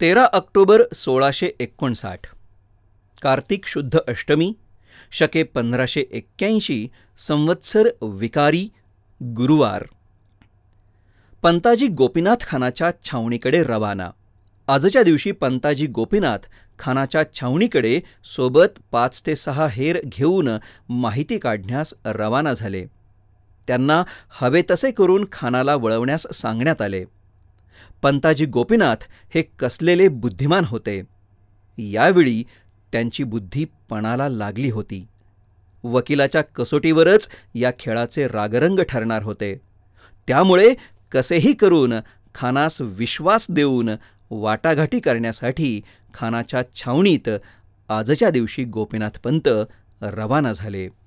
तेरा ऑक्टोबर सोळाशे एकोणसाठ कार्तिक शुद्ध अष्टमी शके पंधराशे एक्क्याऐंशी संवत्सर विकारी गुरुवार पंताजी गोपीनाथ खानाच्या छावणीकडे रवाना आजच्या दिवशी पंताजी गोपीनाथ खानाच्या छावणीकडे सोबत पाच ते सहा हेर घेऊन माहिती काढण्यास रवाना झाले त्यांना हवे तसे करून खानाला वळवण्यास सांगण्यात आले पंताजी गोपीनाथ हे कसलेले बुद्धिमान होते यावेळी त्यांची बुद्धी पणाला लागली होती वकिलाच्या कसोटीवरच या खेळाचे रागरंग ठरणार होते त्यामुळे कसेही करून खानास विश्वास देऊन वाटाघाटी करण्यासाठी खानाच्या छावणीत आजच्या दिवशी गोपीनाथ पंत रवाना झाले